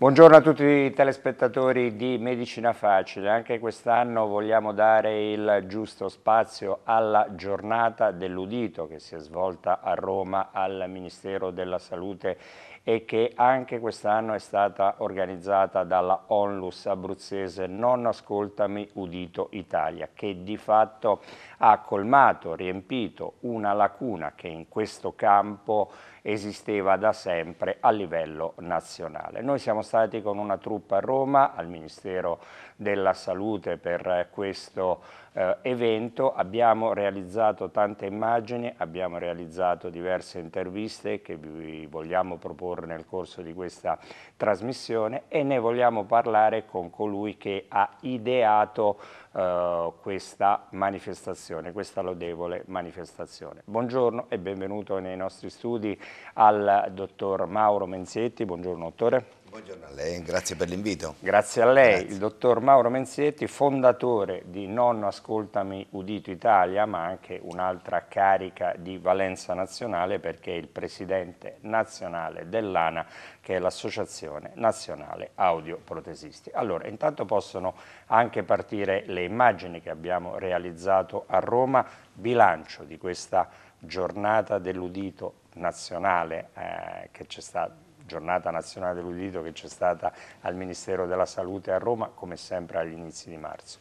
Buongiorno a tutti i telespettatori di Medicina Facile, anche quest'anno vogliamo dare il giusto spazio alla giornata dell'udito che si è svolta a Roma al Ministero della Salute e che anche quest'anno è stata organizzata dalla Onlus abruzzese Non Ascoltami Udito Italia, che di fatto ha colmato, riempito una lacuna che in questo campo esisteva da sempre a livello nazionale. Noi siamo stati con una truppa a Roma, al Ministero della Salute per questo eh, evento abbiamo realizzato tante immagini, abbiamo realizzato diverse interviste che vi vogliamo proporre nel corso di questa trasmissione e ne vogliamo parlare con colui che ha ideato eh, questa manifestazione, questa lodevole manifestazione. Buongiorno e benvenuto nei nostri studi al dottor Mauro Menzietti, buongiorno dottore. Buongiorno a lei, grazie per l'invito. Grazie a lei, grazie. il dottor Mauro Menzietti, fondatore di Nonno Ascoltami Udito Italia, ma anche un'altra carica di valenza nazionale perché è il presidente nazionale dell'ANA, che è l'Associazione Nazionale Audioprotesisti. Allora, intanto possono anche partire le immagini che abbiamo realizzato a Roma, bilancio di questa giornata dell'udito nazionale eh, che c'è stata giornata nazionale dell'udito che c'è stata al Ministero della Salute a Roma, come sempre agli inizi di marzo.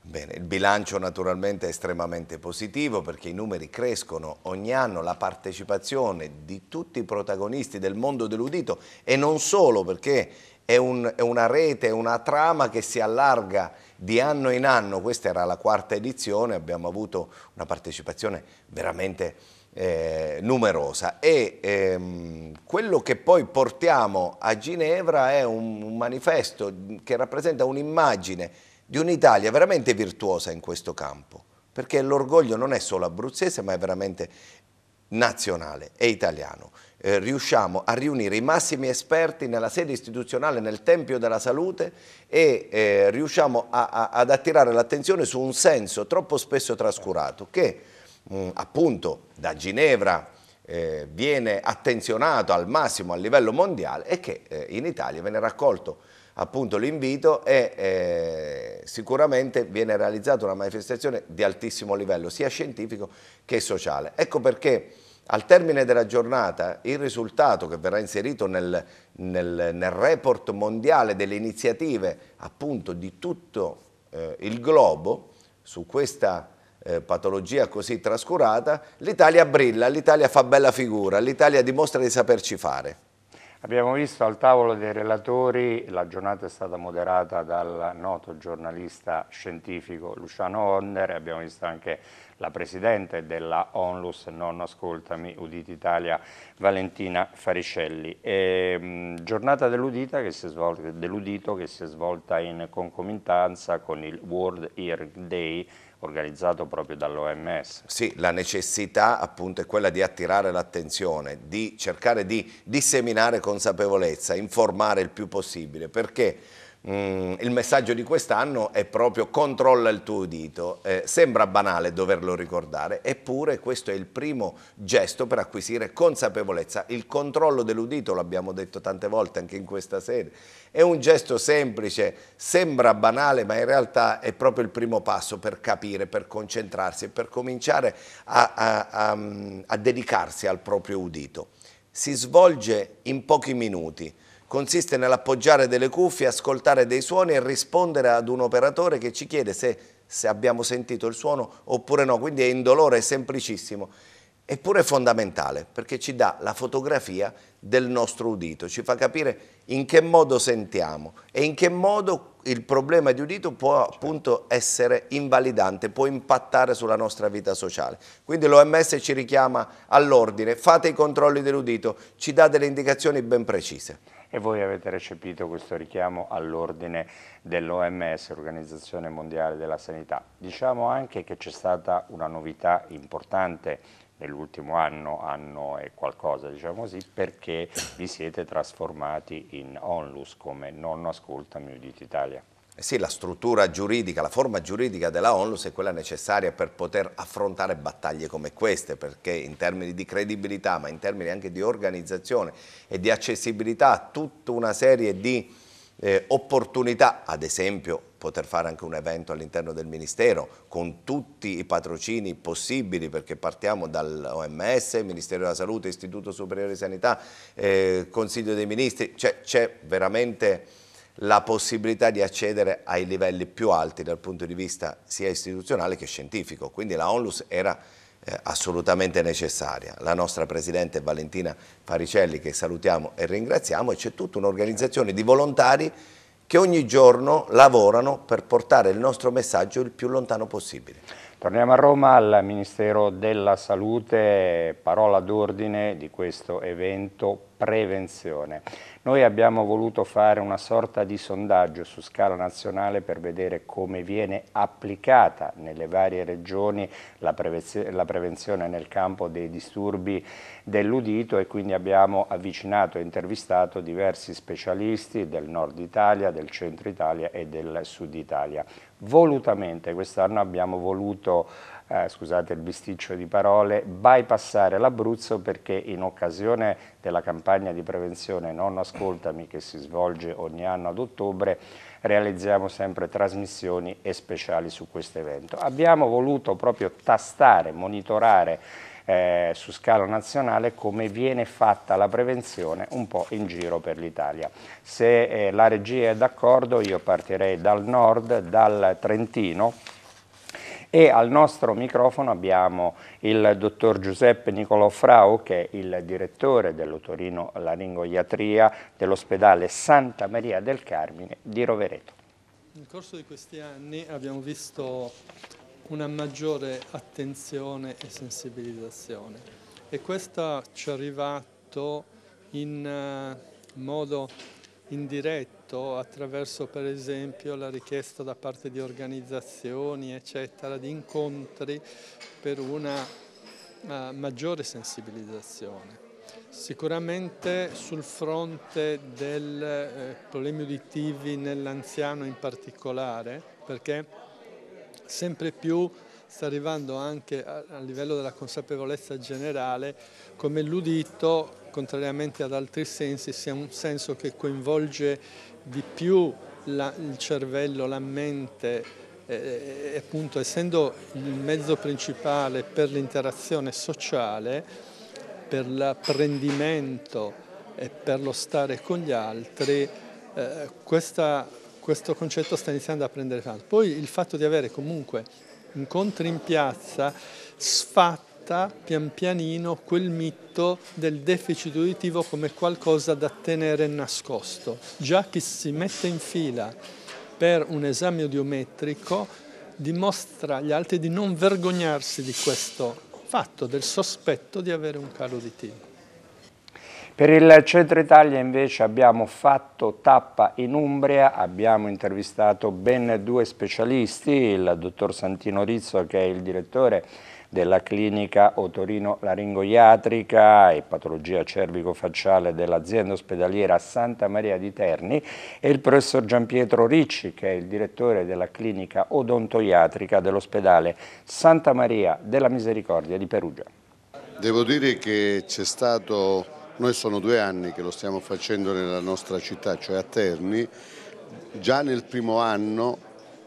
Bene, il bilancio naturalmente è estremamente positivo perché i numeri crescono ogni anno, la partecipazione di tutti i protagonisti del mondo dell'udito e non solo perché è, un, è, una rete, è una trama che si allarga di anno in anno, questa era la quarta edizione, abbiamo avuto una partecipazione veramente eh, numerosa e ehm, quello che poi portiamo a Ginevra è un, un manifesto che rappresenta un'immagine di un'Italia veramente virtuosa in questo campo, perché l'orgoglio non è solo abruzzese ma è veramente nazionale e italiano. Eh, riusciamo a riunire i massimi esperti nella sede istituzionale, nel Tempio della Salute e eh, riusciamo a, a, ad attirare l'attenzione su un senso troppo spesso trascurato che mh, mm, appunto da Ginevra eh, viene attenzionato al massimo a livello mondiale e che eh, in Italia viene raccolto appunto l'invito e eh, sicuramente viene realizzata una manifestazione di altissimo livello sia scientifico che sociale. Ecco perché al termine della giornata il risultato che verrà inserito nel, nel, nel report mondiale delle iniziative appunto di tutto eh, il globo su questa eh, patologia così trascurata, l'Italia brilla, l'Italia fa bella figura, l'Italia dimostra di saperci fare. Abbiamo visto al tavolo dei relatori, la giornata è stata moderata dal noto giornalista scientifico Luciano Onder, abbiamo visto anche la Presidente della Onlus Non Ascoltami Udita Italia, Valentina Faricelli. E, mh, mm, giornata dell'udito che, dell che si è svolta in concomitanza con il World Ear Day organizzato proprio dall'OMS. Sì, la necessità appunto è quella di attirare l'attenzione, di cercare di disseminare consapevolezza, informare il più possibile, perché Mm, il messaggio di quest'anno è proprio controlla il tuo udito. Eh, sembra banale doverlo ricordare, eppure questo è il primo gesto per acquisire consapevolezza. Il controllo dell'udito, l'abbiamo detto tante volte anche in questa sede, è un gesto semplice, sembra banale, ma in realtà è proprio il primo passo per capire, per concentrarsi e per cominciare a, a, a, mm, a dedicarsi al proprio udito. Si svolge in pochi minuti consiste nell'appoggiare delle cuffie, ascoltare dei suoni e rispondere ad un operatore che ci chiede se, se abbiamo sentito il suono oppure no, quindi è indolore, è semplicissimo. Eppure è fondamentale perché ci dà la fotografia del nostro udito, ci fa capire in che modo sentiamo e in che modo il problema di udito può certo. appunto essere invalidante, può impattare sulla nostra vita sociale. Quindi l'OMS ci richiama all'ordine, fate i controlli dell'udito, ci dà delle indicazioni ben precise e voi avete recepito questo richiamo all'ordine dell'OMS, Organizzazione Mondiale della Sanità. Diciamo anche che c'è stata una novità importante nell'ultimo anno, anno e qualcosa, diciamo così, perché vi siete trasformati in onlus come non ascoltami Udit Italia. Eh sì, la struttura giuridica, la forma giuridica della ONLUS è quella necessaria per poter affrontare battaglie come queste, perché in termini di credibilità, ma in termini anche di organizzazione e di accessibilità a tutta una serie di eh, opportunità, ad esempio poter fare anche un evento all'interno del Ministero con tutti i patrocini possibili perché partiamo dall'OMS, Ministero della Salute, Istituto Superiore di Sanità, eh, Consiglio dei Ministri, cioè c'è veramente la possibilità di accedere ai livelli più alti dal punto di vista sia istituzionale che scientifico. Quindi la ONLUS era eh, assolutamente necessaria. La nostra Presidente Valentina Faricelli, che salutiamo e ringraziamo, e c'è tutta un'organizzazione di volontari che ogni giorno lavorano per portare il nostro messaggio il più lontano possibile. Torniamo a Roma al Ministero della Salute, parola d'ordine di questo evento prevenzione. Noi abbiamo voluto fare una sorta di sondaggio su scala nazionale per vedere come viene applicata nelle varie regioni la, prevenzione nel campo dei disturbi dell'udito e quindi abbiamo avvicinato e intervistato diversi specialisti del nord Italia, del centro Italia e del sud Italia volutamente, quest'anno abbiamo voluto eh, scusate il bisticcio di parole, bypassare l'Abruzzo perché in occasione della campagna di prevenzione Non Ascoltami che si svolge ogni anno ad ottobre realizziamo sempre trasmissioni e speciali su questo evento. Abbiamo voluto proprio tastare, monitorare eh, su scala nazionale come viene fatta la prevenzione un po' in giro per l'Italia. Se eh, la regia è d'accordo io partirei dal nord, dal Trentino, e al nostro microfono abbiamo il dottor Giuseppe Nicolò Frau che è il direttore dell'Otorino Laringoiatria dell'ospedale Santa Maria del Carmine di Rovereto. Nel corso di questi anni abbiamo visto una maggiore attenzione e sensibilizzazione e questo ci è arrivato in eh, modo indiretto attraverso per esempio la richiesta da parte di organizzazioni eccetera di incontri per una uh, maggiore sensibilizzazione. Sicuramente sul fronte dei eh, problemi uditivi nell'anziano in particolare perché sempre più sta arrivando anche a, livello della consapevolezza generale come l'udito, contrariamente ad altri sensi, sia un senso che coinvolge di più la, il cervello, la mente, e, appunto essendo il mezzo principale per l'interazione sociale, per l'apprendimento e per lo stare con gli altri, eh, questa questo concetto sta iniziando a prendere tanto. Poi il fatto di avere comunque incontri in piazza sfatta pian pianino quel mito del deficit uditivo come qualcosa da tenere nascosto. Già chi si mette in fila per un esame audiometrico dimostra agli altri di non vergognarsi di questo fatto, del sospetto di avere un calo uditivo. Per il Centro Italia invece abbiamo fatto tappa in Umbria, abbiamo intervistato ben due specialisti, il dottor Santino Rizzo che è il direttore della clinica otorino-laringoiatrica e patologia cervico-facciale dell'azienda ospedaliera Santa Maria di Terni e il professor Giampietro Ricci che è il direttore della clinica odontoiatrica dell'ospedale Santa Maria della Misericordia di Perugia. Devo dire che c'è stato noi sono due anni che lo stiamo facendo nella nostra città, cioè a Terni. Già nel primo anno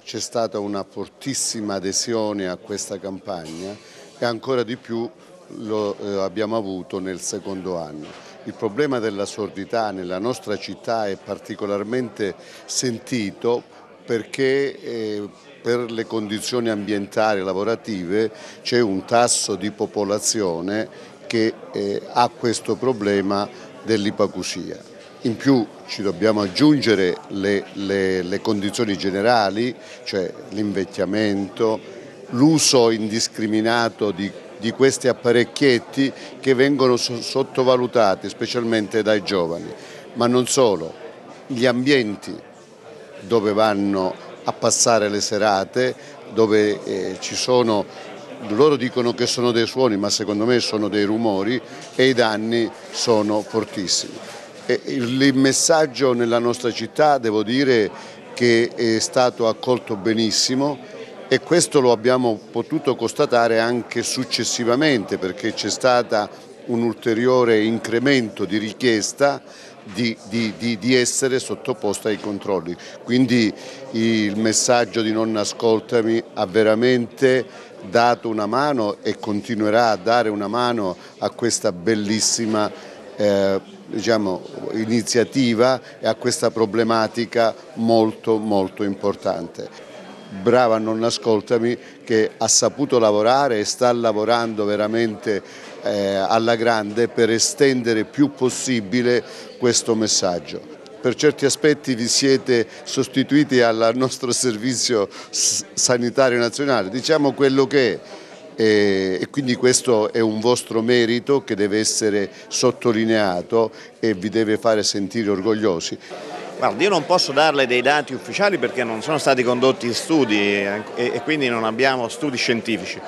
c'è stata una fortissima adesione a questa campagna e ancora di più lo eh, abbiamo avuto nel secondo anno. Il problema della sordità nella nostra città è particolarmente sentito perché eh, per le condizioni ambientali e lavorative c'è un tasso di popolazione che eh, ha questo problema dell'ipacusia. In più ci dobbiamo aggiungere le, le, le condizioni generali, cioè l'invecchiamento, l'uso indiscriminato di, di, questi apparecchietti che vengono sottovalutati specialmente dai giovani, ma non solo, gli ambienti dove vanno a passare le serate, dove eh, ci sono loro dicono che sono dei suoni ma secondo me sono dei rumori e i danni sono fortissimi. il messaggio nella nostra città devo dire che è stato accolto benissimo e questo lo abbiamo potuto constatare anche successivamente perché c'è stata un ulteriore incremento di richiesta di, di, di, di, essere sottoposta ai controlli. Quindi il messaggio di non ascoltami ha veramente dato una mano e continuerà a dare una mano a questa bellissima eh, diciamo, iniziativa e a questa problematica molto molto importante. Brava Non Ascoltami che ha saputo lavorare e sta lavorando veramente eh, alla grande per estendere più possibile questo messaggio per certi aspetti vi siete sostituiti al nostro servizio sanitario nazionale, diciamo quello che è eh, e quindi questo è un vostro merito che deve essere sottolineato e vi deve fare sentire orgogliosi. Guarda, io non posso darle dei dati ufficiali perché non sono stati condotti studi eh, e quindi non abbiamo studi scientifici.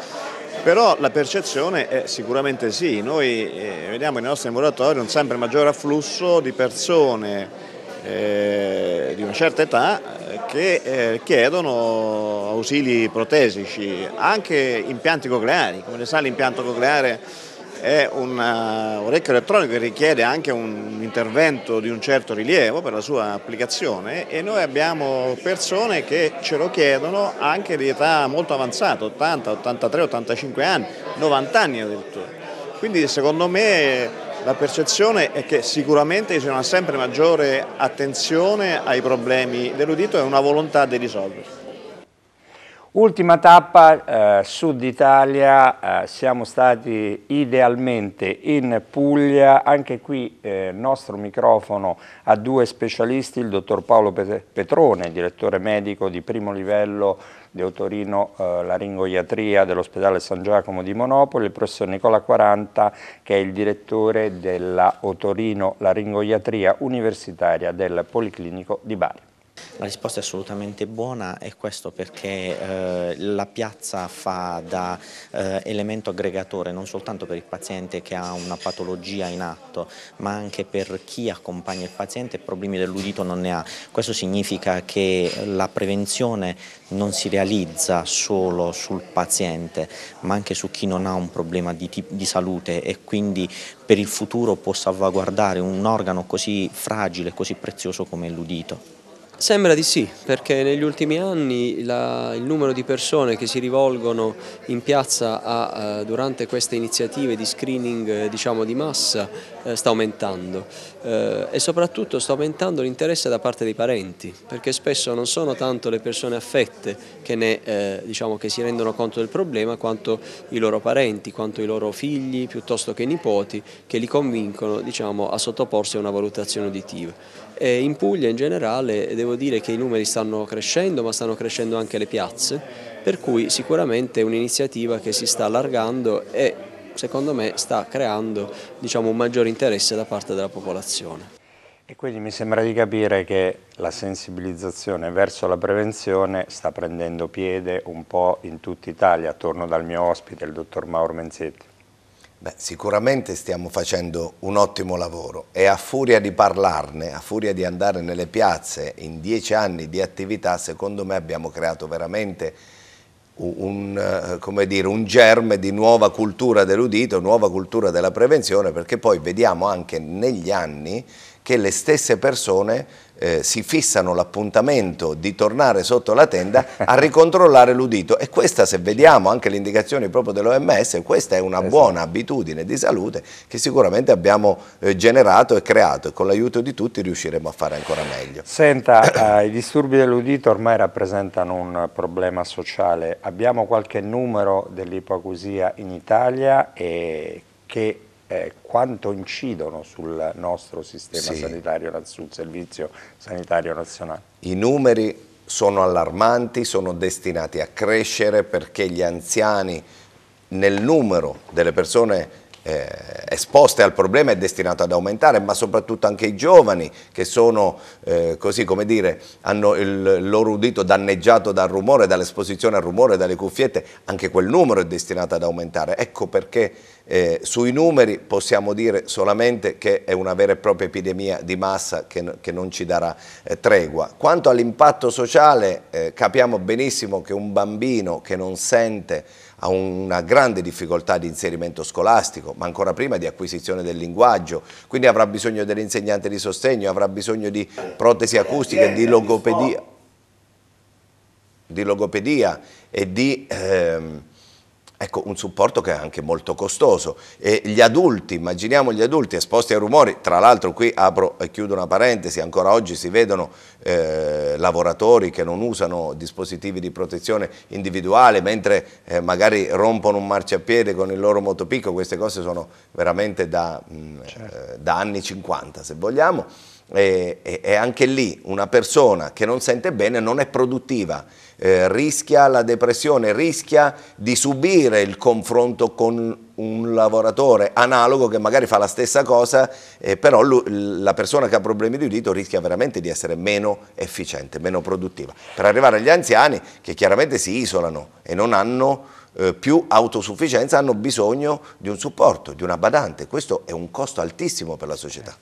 Però la percezione è sicuramente sì, noi eh, vediamo nei nostri laboratori un sempre maggiore afflusso di persone eh, di una certa età che eh, chiedono ausili protesici, anche impianti cocleari, come ne sa l'impianto cocleare è un eh, orecchio elettronico che richiede anche un intervento di un certo rilievo per la sua applicazione e noi abbiamo persone che ce lo chiedono anche di età molto avanzata, 80, 83, 85 anni, 90 anni addirittura. Quindi secondo me la percezione è che sicuramente c'è una sempre maggiore attenzione ai problemi dell'udito e una volontà di risolverli. Ultima tappa, eh, Sud Italia, eh, siamo stati idealmente in Puglia, anche qui eh, nostro microfono a due specialisti, il dottor Paolo Petrone, direttore medico di primo livello di autorino eh, laringoiatria dell'ospedale San Giacomo di Monopoli, il professor Nicola Quaranta che è il direttore della otorino laringoiatria universitaria del Policlinico di Bari. La risposta è assolutamente buona e questo perché eh, la piazza fa da eh, elemento aggregatore non soltanto per il paziente che ha una patologia in atto ma anche per chi accompagna il paziente e problemi dell'udito non ne ha. Questo significa che la prevenzione non si realizza solo sul paziente ma anche su chi non ha un problema di, di salute e quindi per il futuro può salvaguardare un organo così fragile, e così prezioso come l'udito. Sembra di sì, perché negli ultimi anni la, il numero di persone che si rivolgono in piazza a, uh, durante queste iniziative di screening eh, diciamo, di massa uh, sta aumentando uh, e soprattutto sta aumentando l'interesse da parte dei parenti, perché spesso non sono tanto le persone affette che, ne, diciamo, che si rendono conto del problema quanto i loro parenti, quanto i loro figli piuttosto che i nipoti che li convincono diciamo, a sottoporsi a una valutazione uditiva. E in Puglia in generale devo dire che i numeri stanno crescendo ma stanno crescendo anche le piazze per cui sicuramente è un'iniziativa che si sta allargando e secondo me sta creando diciamo, un maggior interesse da parte della popolazione. E quindi mi sembra di capire che la sensibilizzazione verso la prevenzione sta prendendo piede un po' in tutta Italia, attorno dal mio ospite, il dottor Mauro Menzetti. Beh, sicuramente stiamo facendo un ottimo lavoro e a furia di parlarne, a furia di andare nelle piazze in dieci anni di attività, secondo me abbiamo creato veramente un, eh, dire, un germe di nuova cultura dell'udito, nuova cultura della prevenzione, perché poi vediamo anche negli anni che le stesse persone eh, si fissano l'appuntamento di tornare sotto la tenda a ricontrollare l'udito e questa se vediamo anche le indicazioni proprio dell'OMS questa è una esatto. buona abitudine di salute che sicuramente abbiamo eh, generato e creato e con l'aiuto di tutti riusciremo a fare ancora meglio. Senta, eh, i disturbi dell'udito ormai rappresentano un problema sociale, abbiamo qualche numero dell'ipoacusia in Italia e che eh, quanto incidono sul nostro sistema sì. sanitario, sul servizio sanitario nazionale? I numeri sono allarmanti, sono destinati a crescere perché gli anziani nel numero delle persone eh, esposte al problema è destinato ad aumentare, ma soprattutto anche i giovani che sono, eh, così come dire, hanno il loro udito danneggiato dal rumore, dall'esposizione al rumore, dalle cuffiette, anche quel numero è destinato ad aumentare. Ecco perché eh, sui numeri possiamo dire solamente che è una vera e propria epidemia di massa che, che non ci darà eh, tregua. Quanto all'impatto sociale, eh, capiamo benissimo che un bambino che non sente ha una grande difficoltà di inserimento scolastico, ma ancora prima di acquisizione del linguaggio, quindi avrà bisogno dell'insegnante di sostegno, avrà bisogno di protesi acustiche, di logopedia, di logopedia e di... Ehm, Ecco, un supporto che è anche molto costoso. E gli adulti, immaginiamo gli adulti esposti a rumori, tra l'altro qui apro e chiudo una parentesi, ancora oggi si vedono eh, lavoratori che non usano dispositivi di protezione individuale, mentre eh, magari rompono un marciapiede con il loro motopicco, queste cose sono veramente da, mh, mm, certo. eh, da anni 50 se vogliamo, e, e anche lì una persona che non sente bene non è produttiva eh, rischia la depressione, rischia di subire il confronto con un lavoratore analogo che magari fa la stessa cosa, eh, però lui, la persona che ha problemi di udito rischia veramente di essere meno efficiente, meno produttiva. Per arrivare agli anziani che chiaramente si isolano e non hanno eh, più autosufficienza hanno bisogno di un supporto, di una badante. Questo è un costo altissimo per la società.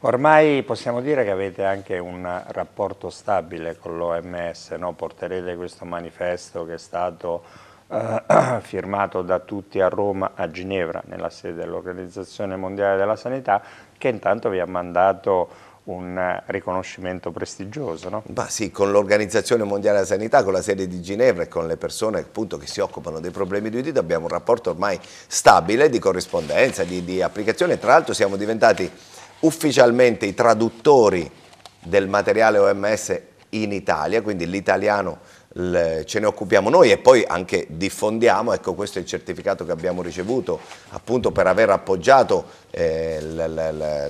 Ormai possiamo dire che avete anche un rapporto stabile con l'OMS, no? porterete questo manifesto che è stato eh, firmato da tutti a Roma, a Ginevra, nella sede dell'Organizzazione Mondiale della Sanità, che intanto vi ha mandato un riconoscimento prestigioso. No? Ma sì, con l'Organizzazione Mondiale della Sanità, con la sede di Ginevra e con le persone appunto, che si occupano dei problemi di udito abbiamo un rapporto ormai stabile di corrispondenza, di, di applicazione. Tra l'altro siamo diventati ufficialmente i traduttori del materiale OMS in Italia, quindi l'italiano ce ne occupiamo noi e poi anche diffondiamo, ecco questo è il certificato che abbiamo ricevuto appunto per aver appoggiato eh,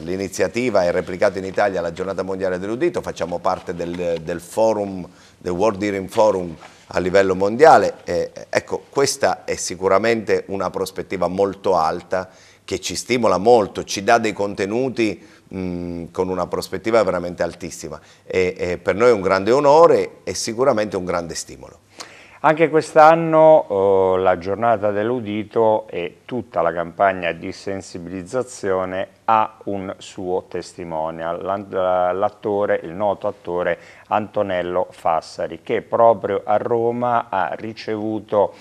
l'iniziativa e replicato in Italia la giornata mondiale dell'udito, facciamo parte del, del, forum, del World Hearing Forum a livello mondiale, eh, ecco questa è sicuramente una prospettiva molto alta che ci stimola molto, ci dà dei contenuti con una prospettiva veramente altissima. E, e per noi è un grande onore e sicuramente un grande stimolo. Anche quest'anno oh, la giornata dell'udito e tutta la campagna di sensibilizzazione ha un suo testimonial, l'attore, il noto attore Antonello Fassari, che proprio a Roma ha ricevuto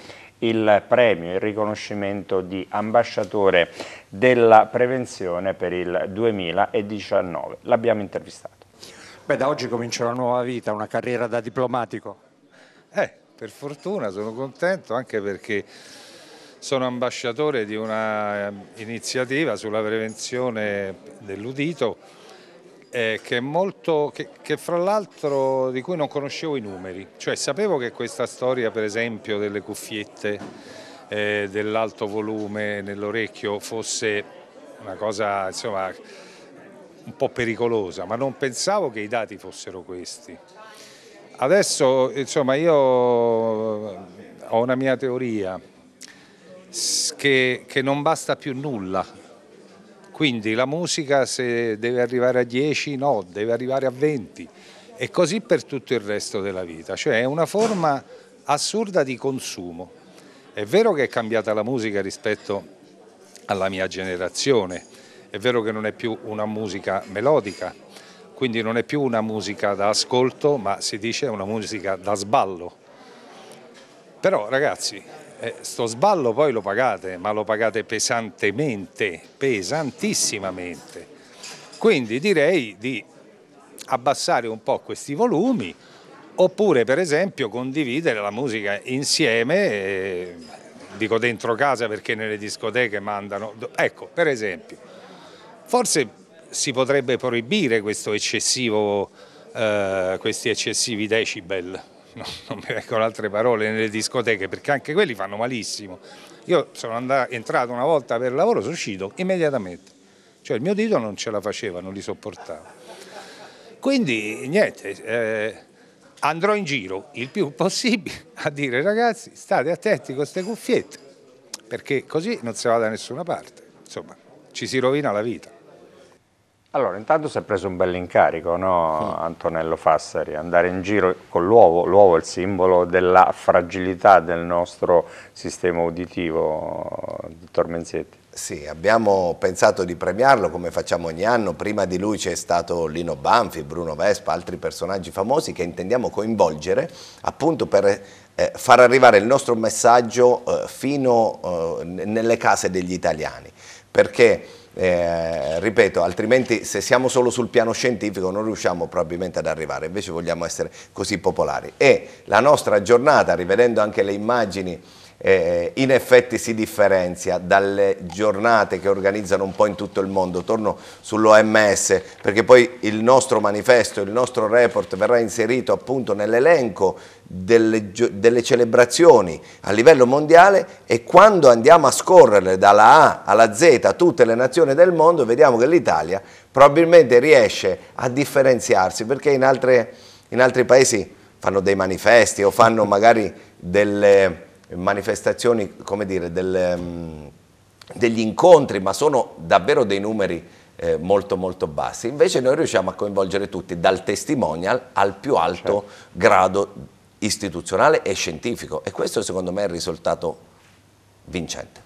il premio, il riconoscimento di ambasciatore della prevenzione per il 2019. L'abbiamo intervistato. Beh, da oggi comincia una nuova vita, una carriera da diplomatico. Eh, per fortuna sono contento anche perché sono ambasciatore di una eh, iniziativa sulla prevenzione dell'udito eh, che, molto, che, che, fra l'altro di cui non conoscevo i numeri, cioè sapevo che questa storia per esempio delle cuffiette eh, dell'alto volume nell'orecchio fosse una cosa insomma un po' pericolosa, ma non pensavo che i dati fossero questi. Adesso insomma io eh, ho una mia teoria che, che non basta più nulla quindi la musica se deve arrivare a 10 no, deve arrivare a 20 e così per tutto il resto della vita, cioè è una forma assurda di consumo. È vero che è cambiata la musica rispetto alla mia generazione, è vero che non è più una musica melodica, quindi non è più una musica da ascolto, ma si dice una musica da sballo. Però ragazzi, eh, sto sballo poi lo pagate, ma lo pagate pesantemente, pesantissimamente. Quindi direi di abbassare un po' questi volumi oppure per esempio condividere la musica insieme, eh, dico dentro casa perché nelle discoteche mandano, ecco per esempio, forse si potrebbe proibire eccessivo, eh, questi eccessivi decibel. non, mi vengono altre parole, nelle discoteche, perché anche quelli fanno malissimo. Io sono andato, entrato una volta per lavoro, sono uscito immediatamente, cioè il mio dito non ce la faceva, non li sopportava. Quindi niente, eh, andrò in giro il più possibile a dire ragazzi state attenti con queste cuffiette, perché così non si va da nessuna parte, insomma ci si rovina la vita. Allora, intanto si è preso un bel incarico, no, Antonello Fassari, andare in giro con l'uovo, l'uovo è il simbolo della fragilità del nostro sistema uditivo, dottor Menzetti. Sì, abbiamo pensato di premiarlo come facciamo ogni anno, prima di lui c'è stato Lino Banfi, Bruno Vespa, altri personaggi famosi che intendiamo coinvolgere appunto per eh, far arrivare il nostro messaggio eh, fino eh, nelle case degli italiani, perché eh, ripeto, altrimenti se siamo solo sul piano scientifico non riusciamo probabilmente ad arrivare, invece vogliamo essere così popolari. E la nostra giornata, rivedendo anche le immagini eh, in effetti si differenzia dalle giornate che organizzano un po' in tutto il mondo. Torno sull'OMS perché poi il nostro manifesto, il nostro report verrà inserito appunto nell'elenco delle, delle, celebrazioni a livello mondiale e quando andiamo a scorrere dalla A alla Z tutte le nazioni del mondo vediamo che l'Italia probabilmente riesce a differenziarsi perché in, altre, in altri paesi fanno dei manifesti o fanno magari delle manifestazioni, come dire, del, mm, degli incontri, ma sono davvero dei numeri eh, molto molto bassi. Invece noi riusciamo a coinvolgere tutti, dal testimonial al più alto certo. grado istituzionale e scientifico e questo secondo me è il risultato vincente.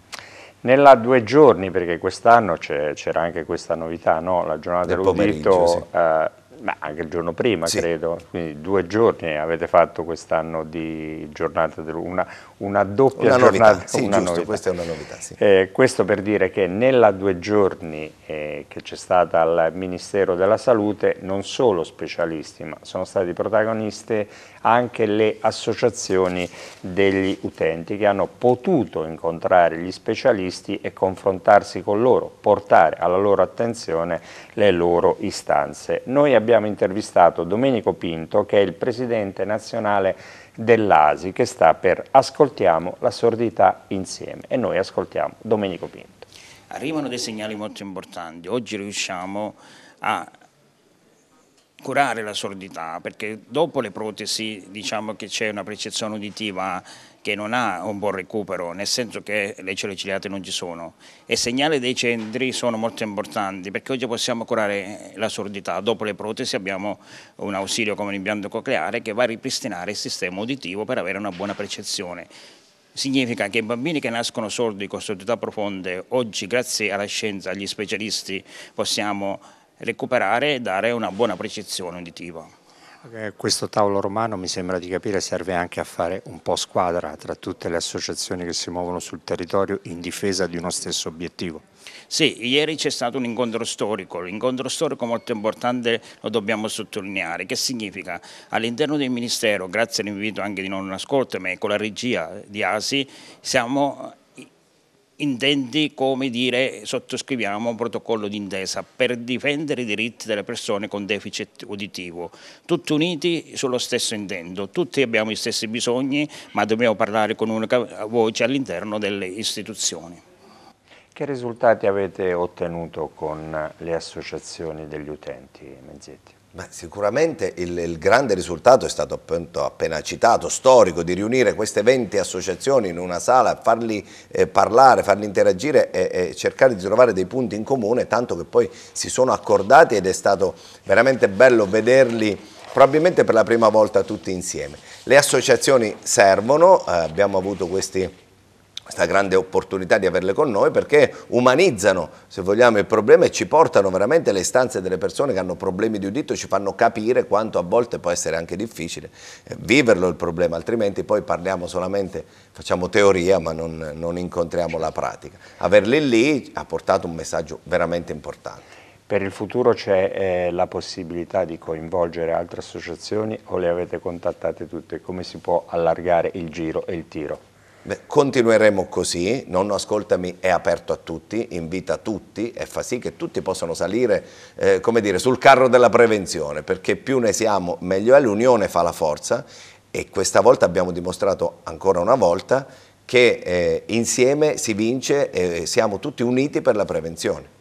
Nella due giorni, perché quest'anno c'era anche questa novità, no? la giornata del dell'udito, sì. eh, anche il giorno prima sì. credo, quindi due giorni avete fatto quest'anno di giornata una, una doppia una giornata. Novità, sì, una giusto, novità. questa è una novità. Sì. Eh, questo per dire che nella due giorni eh, che c'è stata al Ministero della Salute non solo specialisti, ma sono stati protagoniste anche le associazioni degli utenti che hanno potuto incontrare gli specialisti e confrontarsi con loro, portare alla loro attenzione le loro istanze. Noi abbiamo intervistato Domenico Pinto che è il presidente nazionale dell'ASI che sta per Ascoltiamo la sordità insieme e noi ascoltiamo Domenico Pinto. Arrivano dei segnali molto importanti, oggi riusciamo a curare la sordità perché dopo le protesi diciamo che c'è una percezione uditiva che non ha un buon recupero, nel senso che le cellule ciliate non ci sono. E i segnali dei centri sono molto importanti perché oggi possiamo curare la sordità. Dopo le protesi abbiamo un ausilio come l'impianto cocleare che va a ripristinare il sistema uditivo per avere una buona percezione. Significa che i bambini che nascono sordi con sordità profonde, oggi grazie alla scienza, agli specialisti, possiamo recuperare e dare una buona percezione uditiva. Eh, questo tavolo romano mi sembra di capire serve anche a fare un po' squadra tra tutte le associazioni che si muovono sul territorio in difesa di uno stesso obiettivo. Sì, ieri c'è stato un incontro storico, un incontro storico molto importante lo dobbiamo sottolineare, che significa all'interno del Ministero, grazie all'invito anche di Non Ascolto, ma con la regia di ASI, siamo intendi come dire sottoscriviamo un protocollo d'intesa per difendere i diritti delle persone con deficit uditivo, tutti uniti sullo stesso intento, tutti abbiamo gli stessi bisogni ma dobbiamo parlare con un'unica voce all'interno delle istituzioni. Che risultati avete ottenuto con le associazioni degli utenti, Mezzetti? Ma sicuramente il, il, grande risultato è stato appunto appena citato, storico, di riunire queste 20 associazioni in una sala, farli eh, parlare, farli interagire e, e, cercare di trovare dei punti in comune, tanto che poi si sono accordati ed è stato veramente bello vederli probabilmente per la prima volta tutti insieme. Le associazioni servono, eh, abbiamo avuto questi questa grande opportunità di averle con noi perché umanizzano, se vogliamo, il problema e ci portano veramente le istanze delle persone che hanno problemi di udito, ci fanno capire quanto a volte può essere anche difficile eh, viverlo il problema, altrimenti poi parliamo solamente, facciamo teoria ma non, non incontriamo la pratica. Averle lì ha portato un messaggio veramente importante. Per il futuro c'è eh, la possibilità di coinvolgere altre associazioni o le avete contattate tutte? Come si può allargare il giro e il tiro? Beh, continueremo così, Nonno Ascoltami è aperto a tutti, invita tutti e fa sì che tutti possano salire eh, dire, sul carro della prevenzione, perché più ne siamo meglio è, l'unione fa la forza e questa volta abbiamo dimostrato ancora una volta che eh, insieme si vince e siamo tutti uniti per la prevenzione.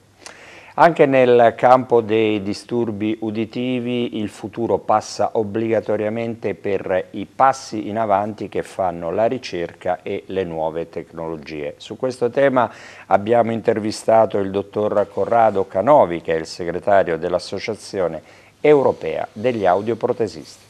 Anche nel campo dei disturbi uditivi il futuro passa obbligatoriamente per i passi in avanti che fanno la ricerca e le nuove tecnologie. Su questo tema abbiamo intervistato il dottor Corrado Canovi che è il segretario dell'Associazione Europea degli Audioprotesisti.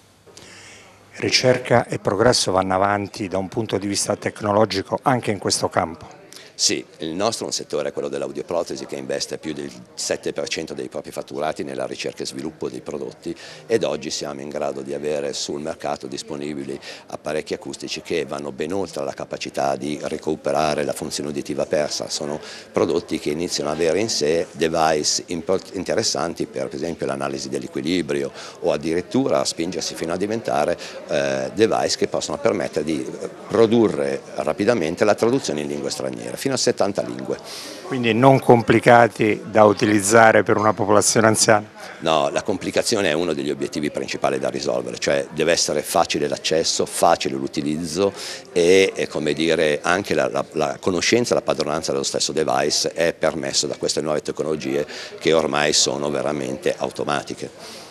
Ricerca e progresso vanno avanti da un punto di vista tecnologico anche in questo campo. Sì, il nostro è un settore, quello dell'audioprotesi, che investe più del 7% dei propri fatturati nella ricerca e sviluppo dei prodotti ed oggi siamo in grado di avere sul mercato disponibili apparecchi acustici che vanno ben oltre la capacità di recuperare la funzione uditiva persa, sono prodotti che iniziano ad avere in sé device interessanti per, per esempio l'analisi dell'equilibrio o addirittura a spingersi fino a diventare eh, device che possono permettere di eh, produrre rapidamente la traduzione in lingua straniera fino a 70 lingue. Quindi non complicati da utilizzare per una popolazione anziana? No, la complicazione è uno degli obiettivi principali da risolvere, cioè deve essere facile l'accesso, facile l'utilizzo e eh, come dire, anche la, la, la conoscenza, la padronanza dello stesso device è permesso da queste nuove tecnologie che ormai sono veramente automatiche.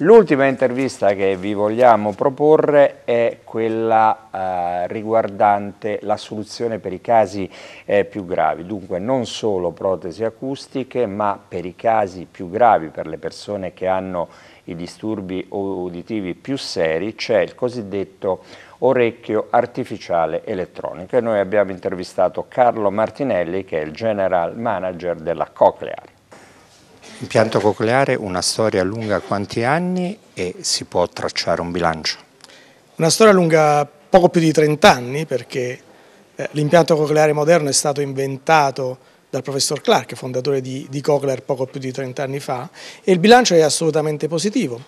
L'ultima intervista che vi vogliamo proporre è quella eh, riguardante la soluzione per i casi eh, più gravi, dunque non solo protesi acustiche ma per i casi più gravi, per le persone che hanno i disturbi uditivi più seri, c'è il cosiddetto orecchio artificiale elettronico e noi abbiamo intervistato Carlo Martinelli che è il general manager della Cochlear. Impianto cocleare, una storia lunga quanti anni e si può tracciare un bilancio? Una storia lunga poco più di 30 anni perché eh, l'impianto cocleare moderno è stato inventato dal professor Clark, fondatore di, di Cochlear poco più di 30 anni fa e il bilancio è assolutamente positivo.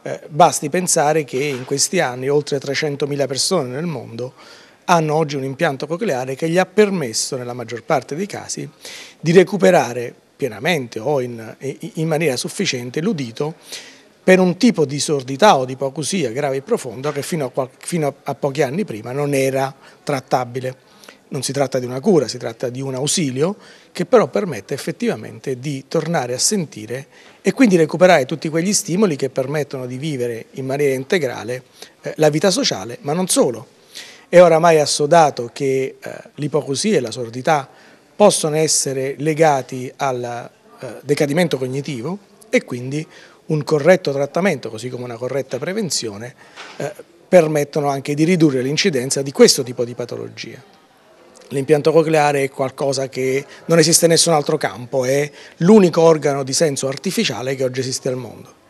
Eh, basti pensare che in questi anni oltre 300.000 persone nel mondo hanno oggi un impianto cocleare che gli ha permesso, nella maggior parte dei casi, di recuperare pienamente o in, in maniera sufficiente l'udito per un tipo di sordità o di ipocusia grave e profonda che fino a, fino a pochi anni prima non era trattabile. Non si tratta di una cura, si tratta di un ausilio che però permette effettivamente di tornare a sentire e quindi recuperare tutti quegli stimoli che permettono di vivere in maniera integrale eh, la vita sociale, ma non solo. È oramai assodato che eh, l'ipocrisia e la sordità possono essere legati al eh, decadimento cognitivo e quindi un corretto trattamento, così come una corretta prevenzione, eh, permettono anche di ridurre l'incidenza di questo tipo di patologia. L'impianto cocleare è qualcosa che non esiste in nessun altro campo, è l'unico organo di senso artificiale che oggi esiste al mondo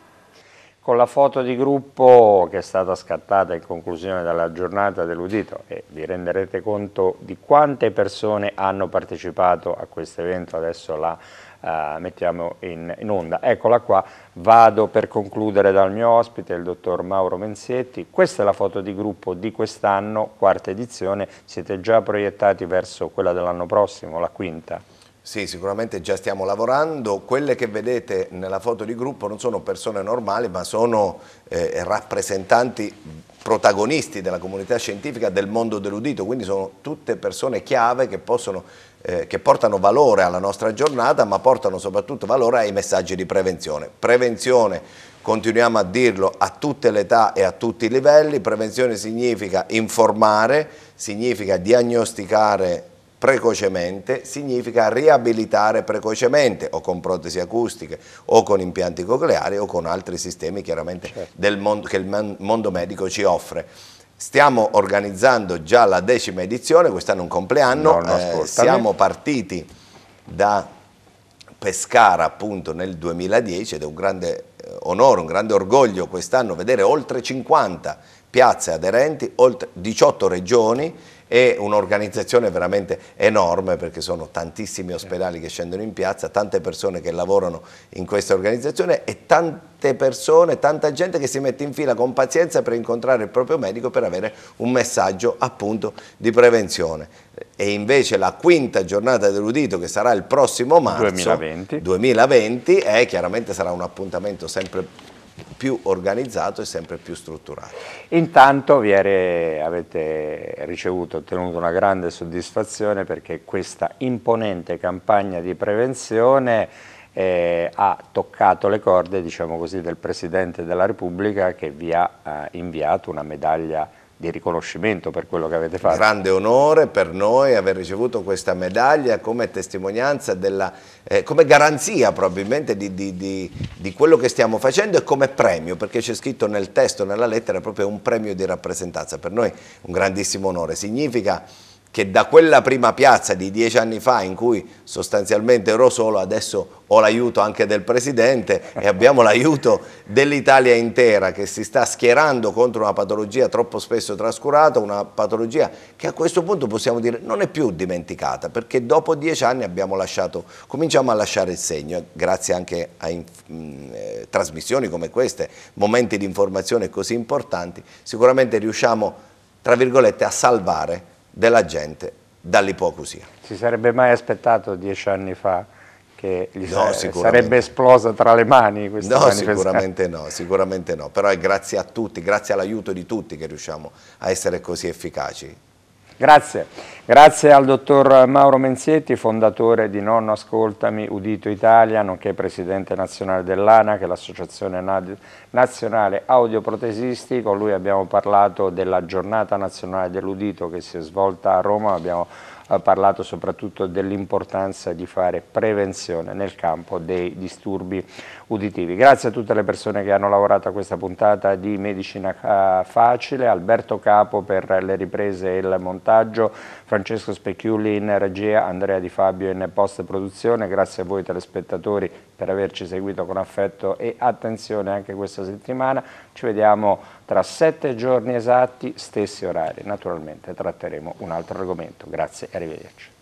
con la foto di gruppo che è stata scattata in conclusione della giornata dell'udito e vi renderete conto di quante persone hanno partecipato a questo evento, adesso la eh, mettiamo in, in, onda. Eccola qua, vado per concludere dal mio ospite, il dottor Mauro Menzietti, questa è la foto di gruppo di quest'anno, quarta edizione, siete già proiettati verso quella dell'anno prossimo, la quinta? Sì, sicuramente già stiamo lavorando. Quelle che vedete nella foto di gruppo non sono persone normali, ma sono eh, rappresentanti protagonisti della comunità scientifica del mondo dell'udito, quindi sono tutte persone chiave che, possono, eh, che portano valore alla nostra giornata, ma portano soprattutto valore ai messaggi di prevenzione. Prevenzione continuiamo a dirlo a tutte le età e a tutti i livelli, prevenzione significa informare, significa diagnosticare precocemente significa riabilitare precocemente o con protesi acustiche o con impianti cocleari o con altri sistemi chiaramente certo. mondo, che il mondo medico ci offre. Stiamo organizzando già la decima edizione, quest'anno è un compleanno, no, eh, siamo partiti da Pescara appunto nel 2010 ed è un grande eh, onore, un grande orgoglio quest'anno vedere oltre 50 piazze aderenti, oltre 18 regioni è un'organizzazione veramente enorme perché sono tantissimi ospedali che scendono in piazza, tante persone che lavorano in questa organizzazione e tante persone, tanta gente che si mette in fila con pazienza per incontrare il proprio medico per avere un messaggio appunto di prevenzione. E invece la quinta giornata dell'udito che sarà il prossimo marzo 2020, 2020 eh, chiaramente sarà un appuntamento sempre più organizzato e sempre più strutturato. Intanto Viere avete ricevuto, e ottenuto una grande soddisfazione perché questa imponente campagna di prevenzione eh, ha toccato le corde diciamo così, del Presidente della Repubblica che vi ha eh, inviato una medaglia di riconoscimento per quello che avete fatto. Grande onore per noi aver ricevuto questa medaglia come testimonianza, della, eh, come garanzia probabilmente di, di, di, di, quello che stiamo facendo e come premio, perché c'è scritto nel testo, nella lettera, proprio un premio di rappresentanza. Per noi un grandissimo onore. Significa che da quella prima piazza di dieci anni fa in cui sostanzialmente ero solo, adesso ho l'aiuto anche del Presidente e abbiamo l'aiuto dell'Italia intera che si sta schierando contro una patologia troppo spesso trascurata, una patologia che a questo punto possiamo dire non è più dimenticata perché dopo dieci anni lasciato, cominciamo a lasciare il segno grazie anche a mm, eh, trasmissioni come queste, momenti di informazione così importanti, sicuramente riusciamo tra virgolette a salvare della gente dall'ipocrisia. Si sarebbe mai aspettato dieci anni fa che gli no, eh, sarebbe esplosa tra le mani questa no, sicuramente no, sicuramente no, però è grazie a tutti, grazie all'aiuto di tutti che riusciamo a essere così efficaci. Grazie. Grazie al dottor Mauro Menzietti, fondatore di Nonno Ascoltami Udito Italia, nonché presidente nazionale dell'ANA, che è l'Associazione Nazionale Audioprotesisti. Con lui abbiamo parlato della giornata nazionale dell'udito che si è svolta a Roma, abbiamo eh, parlato soprattutto dell'importanza di fare prevenzione nel campo dei disturbi uditivi. Grazie a tutte le persone che hanno lavorato a questa puntata di Medicina eh, Facile, Alberto Capo per le riprese e il montaggio, Francesco Specchiuli in regia, Andrea Di Fabio in post produzione, grazie a voi telespettatori per averci seguito con affetto e attenzione anche questa settimana, ci vediamo tra sette giorni esatti, stessi orari, naturalmente tratteremo un altro argomento, grazie e arrivederci.